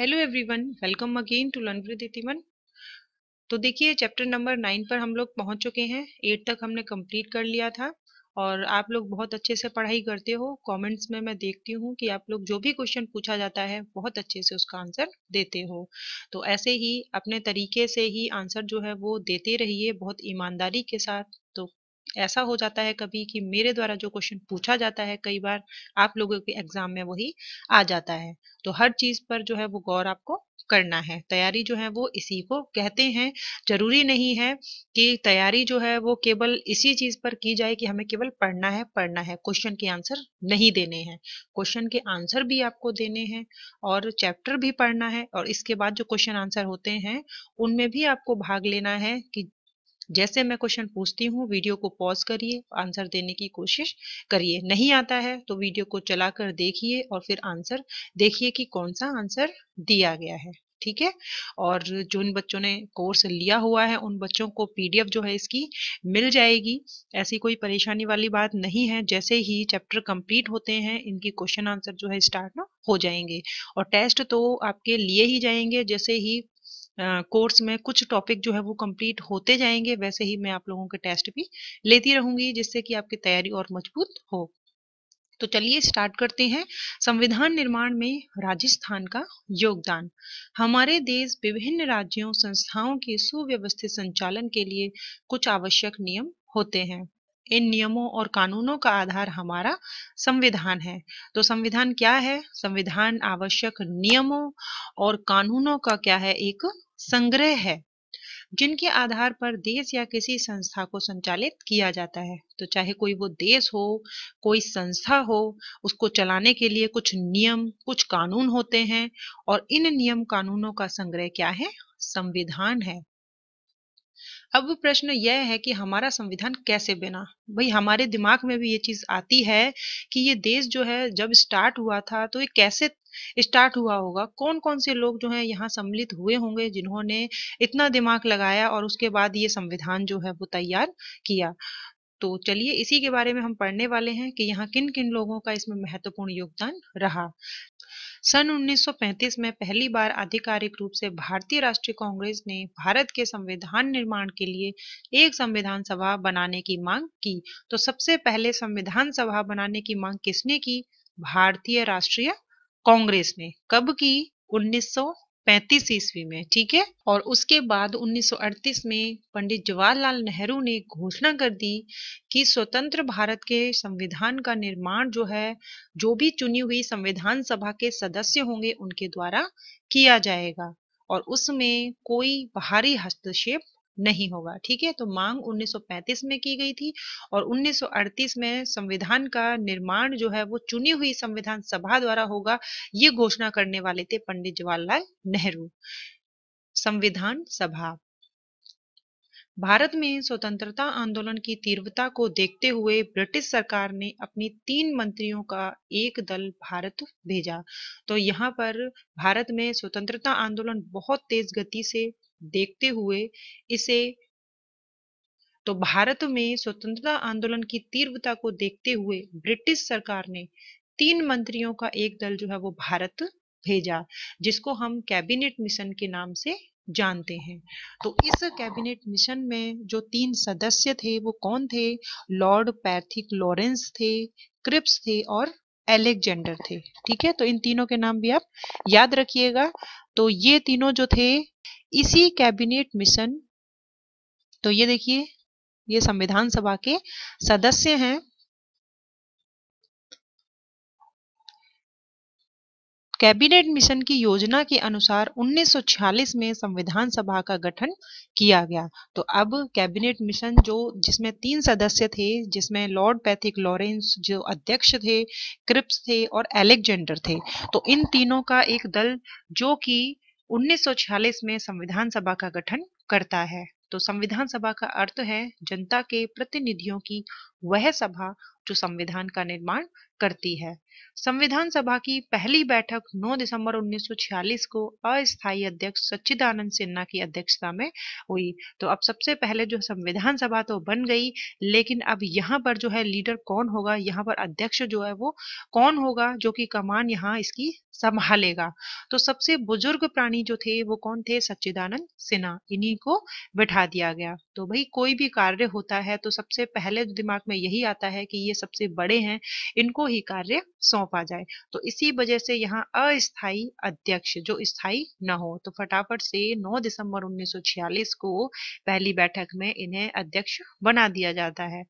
hello everyone welcome again to learn with इतिमन तो देखिए चैप्टर नंबर नाइन पर हम लोग पहुंच चुके हैं एट तक हमने कंप्लीट कर लिया था और आप लोग बहुत अच्छे से पढ़ाई करते हो कमेंट्स में मैं देखती हूँ कि आप लोग जो भी क्वेश्चन पूछा जाता है बहुत अच्छे से उसका आंसर देते हो तो ऐसे ही अपने तरीके से ही आंसर जो है वो देते रहिए बहुत ईमानदारी के साथ तो ऐसा हो जाता है कभी कि मेरे द्वारा जो क्वेश्चन पूछा जाता है कई बार आप लोगों के एग्जाम में वही आ जाता है तो हर चीज पर जो है वो गौर आपको करना है तैयारी जो है वो इसी को कहते हैं जरूरी नहीं है कि तैयारी जो है वो केवल इसी चीज पर की जाए कि हमें केवल पढ़ना है पढ़ना है क्वेश्चन के आंसर नहीं देने हैं क्वेश्चन के आंसर भी आपको देने हैं और चैप्टर भी पढ़ना है और इसके बाद जो क्वेश्चन आंसर होते हैं उनमें भी आपको भाग लेना है कि जैसे मैं क्वेश्चन पूछती हूँ वीडियो को पॉज करिए आंसर देने की कोशिश करिए नहीं आता है तो वीडियो को चलाकर देखिए और फिर आंसर देखिए कि कौन सा आंसर दिया गया है ठीक है और जो इन बच्चों ने कोर्स लिया हुआ है उन बच्चों को पीडीएफ जो है इसकी मिल जाएगी ऐसी कोई परेशानी वाली बात नहीं है जैसे ही चैप्टर कंप्लीट होते हैं इनकी क्वेश्चन आंसर जो है स्टार्ट ना हो जाएंगे और टेस्ट तो आपके लिए ही जाएंगे जैसे ही कोर्स में कुछ टॉपिक जो है वो कंप्लीट होते जाएंगे वैसे ही मैं आप लोगों के टेस्ट भी लेती रहूंगी जिससे कि आपकी तैयारी और मजबूत हो तो चलिए स्टार्ट करते हैं संविधान निर्माण में राजस्थान का योगदान हमारे देश विभिन्न राज्यों संस्थाओं के सुव्यवस्थित संचालन के लिए कुछ आवश्यक नियम होते हैं इन नियमों और कानूनों का आधार हमारा संविधान है तो संविधान क्या है संविधान आवश्यक नियमों और कानूनों का क्या है एक संग्रह है जिनके आधार पर देश या किसी संस्था को संचालित किया जाता है तो चाहे कोई वो देश हो कोई संस्था हो उसको चलाने के लिए कुछ नियम कुछ कानून होते हैं और इन नियम कानूनों का संग्रह क्या है संविधान है अब प्रश्न यह है कि हमारा संविधान कैसे बना भाई हमारे दिमाग में भी ये चीज आती है कि ये देश जो है जब स्टार्ट हुआ था तो ये कैसे स्टार्ट हुआ होगा कौन कौन से लोग जो है यहाँ सम्मिलित हुए होंगे जिन्होंने इतना दिमाग लगाया और उसके बाद ये संविधान जो है वो तैयार किया तो चलिए इसी के बारे में हम पढ़ने वाले हैं कि यहाँ किन किन लोगों का इसमें महत्वपूर्ण योगदान रहा सन 1935 में पहली बार आधिकारिक रूप से भारतीय राष्ट्रीय कांग्रेस ने भारत के संविधान निर्माण के लिए एक संविधान सभा बनाने की मांग की तो सबसे पहले संविधान सभा बनाने की मांग किसने की भारतीय राष्ट्रीय कांग्रेस ने कब की पैंतीस ईस्वी में ठीक है और उसके बाद 1938 में पंडित जवाहरलाल नेहरू ने घोषणा कर दी कि स्वतंत्र भारत के संविधान का निर्माण जो है जो भी चुनी हुई संविधान सभा के सदस्य होंगे उनके द्वारा किया जाएगा और उसमें कोई बाहरी हस्तक्षेप नहीं होगा ठीक है तो मांग 1935 में की गई थी और 1938 में संविधान का निर्माण जो है वो चुनी हुई संविधान सभा द्वारा होगा ये घोषणा करने वाले थे पंडित जवाहरलाल नेहरू संविधान सभा भारत में स्वतंत्रता आंदोलन की तीव्रता को देखते हुए ब्रिटिश सरकार ने अपनी तीन मंत्रियों का एक दल भारत भेजा तो यहाँ पर भारत में स्वतंत्रता आंदोलन बहुत तेज गति से देखते हुए इसे तो भारत में स्वतंत्रता आंदोलन की तीव्रता को देखते हुए ब्रिटिश सरकार ने तीन मंत्रियों का एक दल जो है वो भारत भेजा जिसको हम कैबिनेट मिशन के नाम से जानते हैं तो इस कैबिनेट मिशन में जो तीन सदस्य थे वो कौन थे लॉर्ड पैथिक लॉरेंस थे क्रिप्स थे और एलेक्जेंडर थे ठीक है तो इन तीनों के नाम भी आप याद रखिएगा तो ये तीनों जो थे इसी कैबिनेट मिशन तो ये देखिए ये संविधान सभा के सदस्य हैं कैबिनेट मिशन की योजना के अनुसार 1946 में संविधान सभा का गठन किया गया तो अब कैबिनेट मिशन जो जिसमें तीन सदस्य थे जिसमें लॉर्ड पैथिक लॉरेंस जो अध्यक्ष थे क्रिप्स थे और एलेक्जेंडर थे तो इन तीनों का एक दल जो कि 1946 में संविधान सभा का गठन करता है तो संविधान सभा का अर्थ है जनता के प्रतिनिधियों की वह सभा जो संविधान का निर्माण करती है संविधान सभा की पहली बैठक 9 दिसंबर 1946 को अस्थायी अध्यक्ष सच्चिदानंद सिन्हा की अध्यक्षता में हुई तो अब सबसे पहले जो संविधान सभा तो बन गई लेकिन अब यहाँ पर जो है लीडर कौन होगा यहाँ पर अध्यक्ष जो है वो कौन होगा जो कि कमान यहाँ इसकी संभालेगा तो सबसे बुजुर्ग प्राणी जो थे वो कौन थे सच्चिदानंद सिन्हा इन्हीं को बैठा दिया गया तो भाई कोई भी कार्य होता है तो सबसे पहले दिमाग में यही आता है कि ये सबसे बड़े हैं इनको ही कार्य सौंपा जाए तो इसी वजह से यहाँ अस्थाई अध्यक्ष जो स्थाई न हो तो फटाफट से 9 दिसंबर 1946 को पहली बैठक में इन्हें अध्यक्ष बना दिया जाता है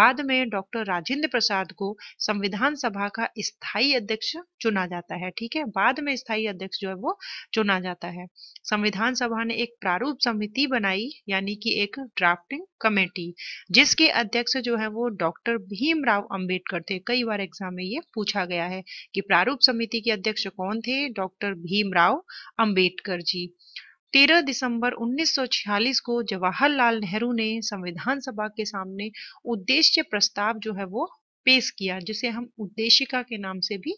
बाद में डॉक्टर राजेंद्र प्रसाद को संविधान सभा का स्थायी अध्यक्ष चुना जाता है ठीक है बाद में स्थायी अध्यक्ष जो है वो चुना जाता है संविधान सभा ने एक प्रारूप समिति बनाई यानी कि एक ड्राफ्टिंग कमेटी जिसके अध्यक्ष जो है वो डॉक्टर भीमराव अंबेडकर थे कई बार एग्जाम में ये पूछा गया है कि प्रारूप समिति के अध्यक्ष कौन थे डॉक्टर भीमराव अंबेडकर जी 13 दिसंबर 1946 को जवाहरलाल नेहरू ने संविधान सभा के सामने उद्देश्य प्रस्ताव जो है वो पेश किया जिसे हम उद्देशिका के नाम से भी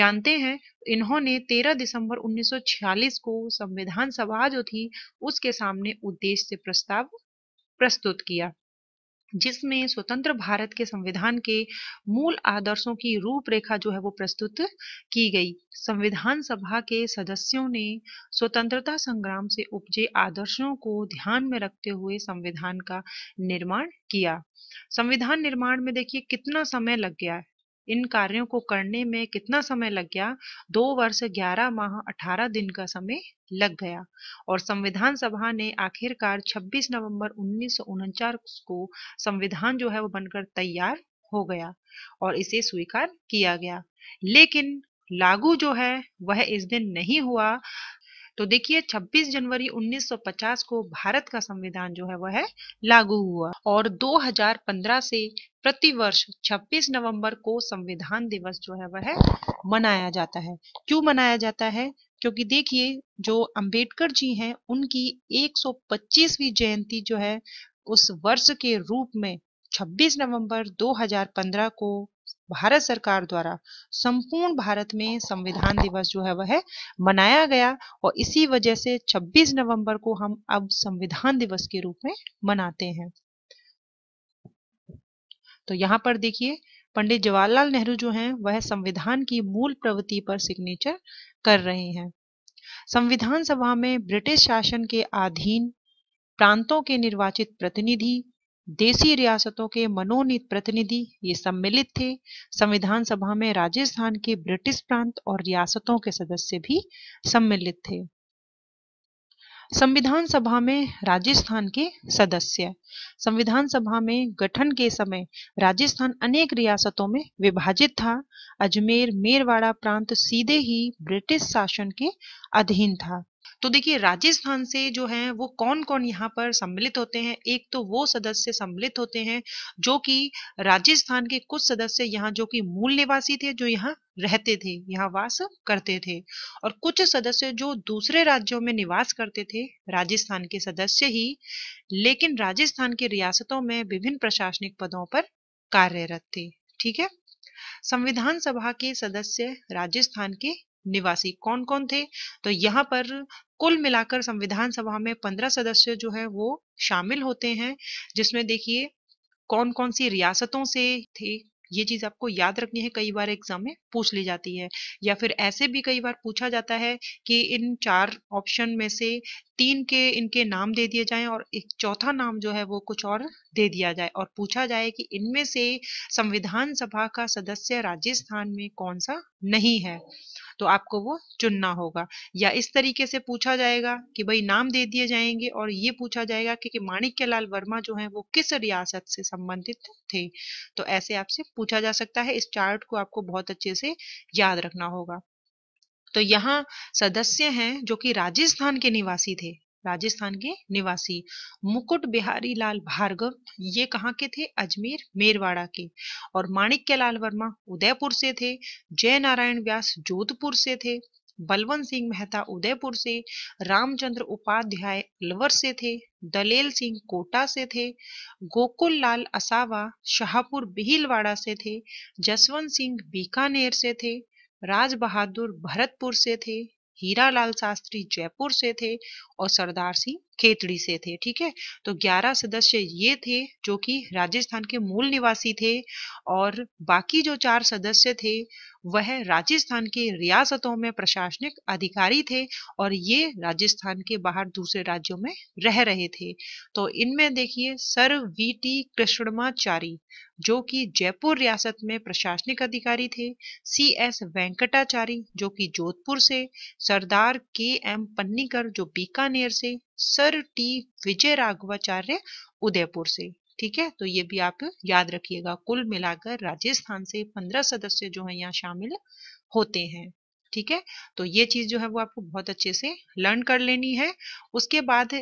जानते हैं इन्होंने 13 दिसंबर 1946 को संविधान सभा जो थी उसके सामने उद्देश्य प्रस्ताव प्रस्तुत किया जिसमें स्वतंत्र भारत के संविधान के मूल आदर्शों की रूपरेखा जो है वो प्रस्तुत की गई संविधान सभा के सदस्यों ने स्वतंत्रता संग्राम से उपजे आदर्शों को ध्यान में रखते हुए संविधान का निर्माण किया संविधान निर्माण में देखिए कितना समय लग गया इन कार्यों को करने में कितना समय लग गया दो वर्ष ग्यारह माह अठारह दिन का समय लग गया और संविधान सभा ने आखिरकार 26 नवंबर उन्नीस को संविधान जो है वो बनकर तैयार हो गया और इसे स्वीकार किया गया लेकिन लागू जो है वह इस दिन नहीं हुआ तो देखिए 26 जनवरी 1950 को भारत का संविधान जो है वह है लागू हुआ और 2015 से प्रतिवर्ष 26 नवंबर को संविधान दिवस जो है वह मनाया जाता है क्यों मनाया जाता है क्योंकि देखिए जो अंबेडकर जी हैं उनकी 125वीं जयंती जो है उस वर्ष के रूप में 26 नवंबर 2015 को भारत सरकार द्वारा संपूर्ण भारत में संविधान दिवस जो है वह मनाया गया और इसी वजह से 26 नवंबर को हम अब संविधान दिवस के रूप में मनाते हैं तो यहाँ पर देखिए पंडित जवाहरलाल नेहरू जो हैं वह संविधान की मूल प्रवृत्ति पर सिग्नेचर कर रहे हैं संविधान सभा में ब्रिटिश शासन के अधीन प्रांतों के निर्वाचित प्रतिनिधि देसी रियासतों के मनोनीत प्रतिनिधि ये सम्मिलित थे संविधान सभा में राजस्थान के ब्रिटिश प्रांत और रियासतों के सदस्य भी सम्मिलित थे संविधान सभा में राजस्थान के सदस्य संविधान सभा में गठन के समय राजस्थान अनेक रियासतों में विभाजित था अजमेर मेरवाड़ा प्रांत सीधे ही ब्रिटिश शासन के अधीन था तो देखिए राजस्थान से जो है वो कौन कौन यहाँ पर सम्मिलित होते हैं एक तो वो सदस्य सम्मिलित होते हैं जो कि राजस्थान के कुछ सदस्य यहाँ जो कि मूल निवासी थे जो यहाँ रहते थे यहाँ वास करते थे और कुछ सदस्य जो दूसरे राज्यों में निवास करते थे राजस्थान के सदस्य ही लेकिन राजस्थान की रियासतों में विभिन्न प्रशासनिक पदों पर कार्यरत थे ठीक है संविधान सभा के सदस्य राजस्थान के निवासी कौन कौन थे तो यहाँ पर कुल मिलाकर संविधान सभा में पंद्रह सदस्य जो है वो शामिल होते हैं जिसमें देखिए कौन कौन सी रियासतों से थे ये चीज आपको याद रखनी है कई बार एग्जाम में पूछ ली जाती है या फिर ऐसे भी कई बार पूछा जाता है कि इन चार ऑप्शन में से तीन के इनके नाम दे दिए जाएं और एक चौथा नाम जो है वो कुछ और दे दिया जाए और पूछा जाए कि इनमें से संविधान सभा का सदस्य राजस्थान में कौन सा नहीं है तो आपको वो चुनना होगा या इस तरीके से पूछा जाएगा कि भाई नाम दे दिए जाएंगे और ये पूछा जाएगा कि, कि माणिक्य लाल वर्मा जो है वो किस रियासत से संबंधित थे तो ऐसे आपसे पूछा जा सकता है इस चार्ट को आपको बहुत अच्छे से याद रखना होगा तो यहाँ सदस्य हैं जो कि राजस्थान के निवासी थे राजस्थान के निवासी मुकुट बिहारी लाल भार्गव ये कहाँ के थे अजमेर मेरवाड़ा के और माणिक्य लाल वर्मा उदयपुर से थे जय नारायण व्यास जोधपुर से थे बलवंत सिंह मेहता उदयपुर से रामचंद्र उपाध्याय अलवर से थे दलेल सिंह कोटा से थे गोकुल लाल असावा शाहपुर बिहिलवाड़ा से थे जसवंत सिंह बीकानेर से थे राज बहादुर भरतपुर से थे हीरा लाल शास्त्री जयपुर से थे और सरदार सिंह खेतड़ी से थे ठीक है तो 11 सदस्य ये थे जो कि राजस्थान के मूल निवासी थे और बाकी जो चार सदस्य थे वह राजस्थान के रियासतों में प्रशासनिक अधिकारी थे और ये राजस्थान के बाहर दूसरे राज्यों में रह रहे थे तो इनमें देखिए सर वी टी कृष्णमाचारी जो कि जयपुर रियासत में प्रशासनिक अधिकारी थे सी एस वेंकटाचारी जो कि जोधपुर से सरदार के एम पन्नीकर जो बीका बीकानेर से सर टी विजय राघवाचार्य उदयपुर से ठीक है तो ये भी आप याद रखिएगा कुल मिलाकर राजस्थान से पंद्रह सदस्य जो है यहाँ शामिल होते हैं ठीक है तो ये चीज जो है वो आपको बहुत अच्छे से लर्न कर लेनी है उसके बाद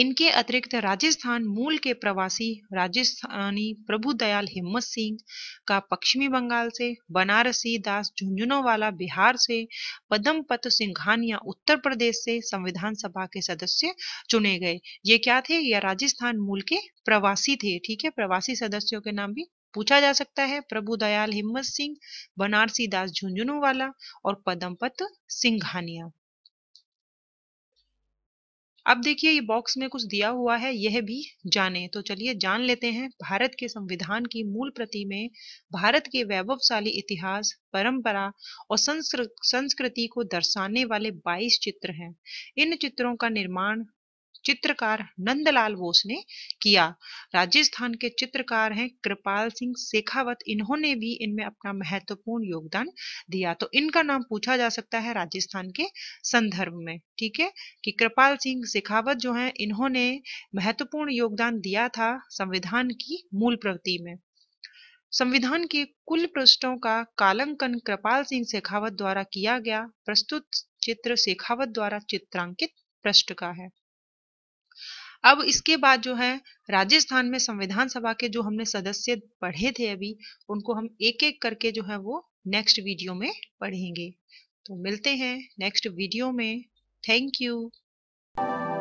इनके अतिरिक्त राजस्थान मूल के प्रवासी राजस्थानी प्रभु दयाल हिम्मत सिंह का पश्चिमी बंगाल से बनारसी दास झुंझुनूवाला बिहार से पदम पत सिंघानिया उत्तर प्रदेश से संविधान सभा के सदस्य चुने गए ये क्या थे या राजस्थान मूल के प्रवासी थे ठीक है प्रवासी सदस्यों के नाम भी पूछा जा सकता है प्रभु दयाल हिम्मत सिंह बनारसी दास झुंझुनूवाला और पदमपत सिंघानिया अब देखिए ये बॉक्स में कुछ दिया हुआ है यह भी जाने तो चलिए जान लेते हैं भारत के संविधान की मूल प्रति में भारत के वैभवशाली इतिहास परंपरा और संस्कृति को दर्शाने वाले 22 चित्र हैं इन चित्रों का निर्माण चित्रकार नंदलाल बोस ने किया राजस्थान के चित्रकार हैं कृपाल सिंह शेखावत इन्होंने भी इनमें अपना महत्वपूर्ण योगदान दिया तो इनका नाम पूछा जा सकता है राजस्थान के संदर्भ में ठीक है कि कृपाल सिंह शेखावत जो हैं इन्होंने महत्वपूर्ण योगदान दिया था संविधान की मूल प्रवृत्ति में संविधान के कुल पृष्ठों का कालंकन कृपाल सिंह शेखावत द्वारा किया गया प्रस्तुत चित्र शेखावत द्वारा चित्रांकित पृष्ठ का है अब इसके बाद जो है राजस्थान में संविधान सभा के जो हमने सदस्य पढ़े थे अभी उनको हम एक एक करके जो है वो नेक्स्ट वीडियो में पढ़ेंगे तो मिलते हैं नेक्स्ट वीडियो में थैंक यू